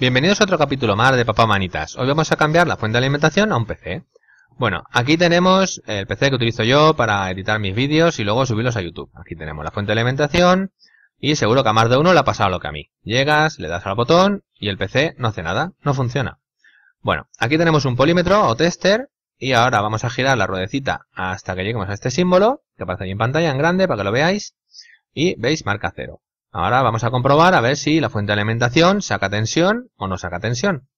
Bienvenidos a otro capítulo más de Papá Manitas. Hoy vamos a cambiar la fuente de alimentación a un PC. Bueno, aquí tenemos el PC que utilizo yo para editar mis vídeos y luego subirlos a YouTube. Aquí tenemos la fuente de alimentación y seguro que a más de uno le ha pasado lo que a mí. Llegas, le das al botón y el PC no hace nada, no funciona. Bueno, aquí tenemos un polímetro o tester y ahora vamos a girar la ruedecita hasta que lleguemos a este símbolo que aparece ahí en pantalla en grande para que lo veáis y veis marca cero. Ahora vamos a comprobar a ver si la fuente de alimentación saca tensión o no saca tensión.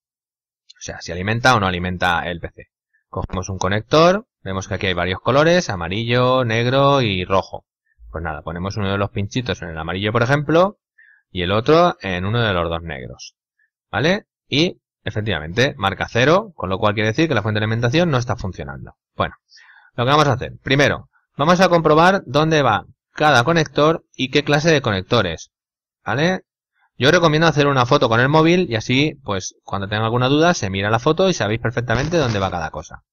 O sea, si alimenta o no alimenta el PC. Cogemos un conector, vemos que aquí hay varios colores, amarillo, negro y rojo. Pues nada, ponemos uno de los pinchitos en el amarillo, por ejemplo, y el otro en uno de los dos negros. ¿Vale? Y efectivamente marca cero, con lo cual quiere decir que la fuente de alimentación no está funcionando. Bueno, lo que vamos a hacer, primero, vamos a comprobar dónde va cada conector y qué clase de conectores. ¿Vale? Yo recomiendo hacer una foto con el móvil y así, pues, cuando tenga alguna duda, se mira la foto y sabéis perfectamente dónde va cada cosa.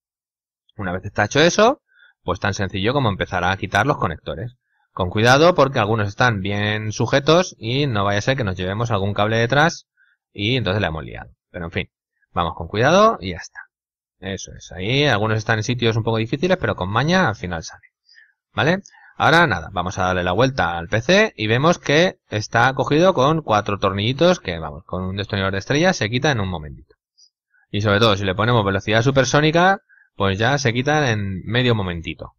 Una vez está hecho eso, pues tan sencillo como empezar a quitar los conectores. Con cuidado porque algunos están bien sujetos y no vaya a ser que nos llevemos algún cable detrás y entonces le hemos liado. Pero en fin, vamos con cuidado y ya está. Eso es, ahí algunos están en sitios un poco difíciles, pero con maña al final sale. ¿Vale? Ahora nada, vamos a darle la vuelta al PC y vemos que está cogido con cuatro tornillitos que, vamos, con un destornillador de estrella se quita en un momentito. Y sobre todo, si le ponemos velocidad supersónica, pues ya se quita en medio momentito.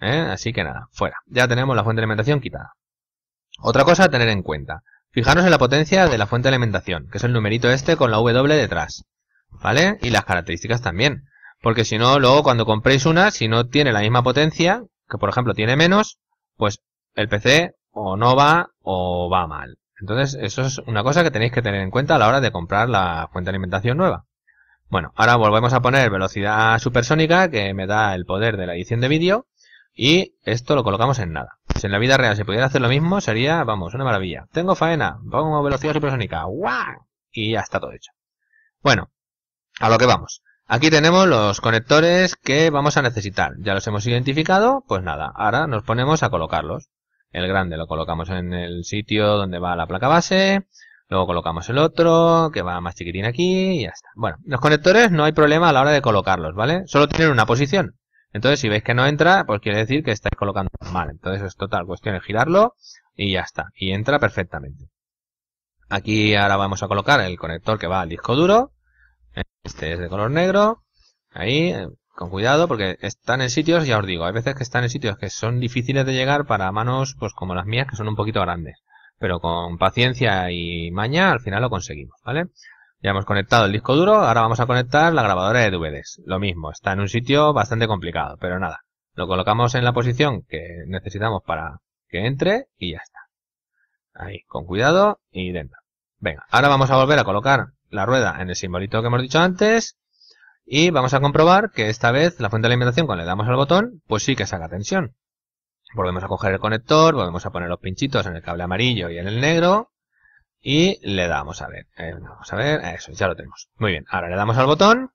¿eh? Así que nada, fuera. Ya tenemos la fuente de alimentación quitada. Otra cosa a tener en cuenta. Fijaros en la potencia de la fuente de alimentación, que es el numerito este con la W detrás. ¿Vale? Y las características también. Porque si no, luego cuando compréis una, si no tiene la misma potencia, que por ejemplo tiene menos, pues el PC o no va o va mal. Entonces, eso es una cosa que tenéis que tener en cuenta a la hora de comprar la fuente de alimentación nueva. Bueno, ahora volvemos a poner velocidad supersónica, que me da el poder de la edición de vídeo, y esto lo colocamos en nada. Si en la vida real se pudiera hacer lo mismo, sería, vamos, una maravilla. Tengo faena, pongo velocidad supersónica, ¡guau! Y ya está todo hecho. Bueno, a lo que vamos. Aquí tenemos los conectores que vamos a necesitar. Ya los hemos identificado, pues nada, ahora nos ponemos a colocarlos. El grande lo colocamos en el sitio donde va la placa base, luego colocamos el otro, que va más chiquitín aquí, y ya está. Bueno, los conectores no hay problema a la hora de colocarlos, ¿vale? Solo tienen una posición. Entonces, si veis que no entra, pues quiere decir que estáis colocando mal. Entonces, es total cuestión de girarlo y ya está. Y entra perfectamente. Aquí ahora vamos a colocar el conector que va al disco duro este es de color negro. Ahí, con cuidado, porque están en sitios, ya os digo, hay veces que están en sitios que son difíciles de llegar para manos pues como las mías, que son un poquito grandes. Pero con paciencia y maña, al final lo conseguimos, ¿vale? Ya hemos conectado el disco duro, ahora vamos a conectar la grabadora de DVDs. Lo mismo, está en un sitio bastante complicado, pero nada. Lo colocamos en la posición que necesitamos para que entre y ya está. Ahí, con cuidado y dentro. Venga, ahora vamos a volver a colocar la rueda en el simbolito que hemos dicho antes. Y vamos a comprobar que esta vez la fuente de alimentación cuando le damos al botón, pues sí que saca tensión. Volvemos a coger el conector, volvemos a poner los pinchitos en el cable amarillo y en el negro. Y le damos a ver, eh, vamos a ver, eso, ya lo tenemos. Muy bien, ahora le damos al botón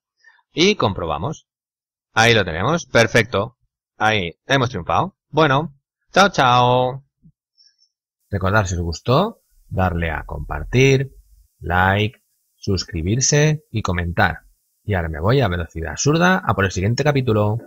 y comprobamos. Ahí lo tenemos, perfecto. Ahí, hemos triunfado. Bueno, chao, chao. recordar si os gustó, darle a compartir, like, suscribirse y comentar. Y ahora me voy a velocidad absurda a por el siguiente capítulo.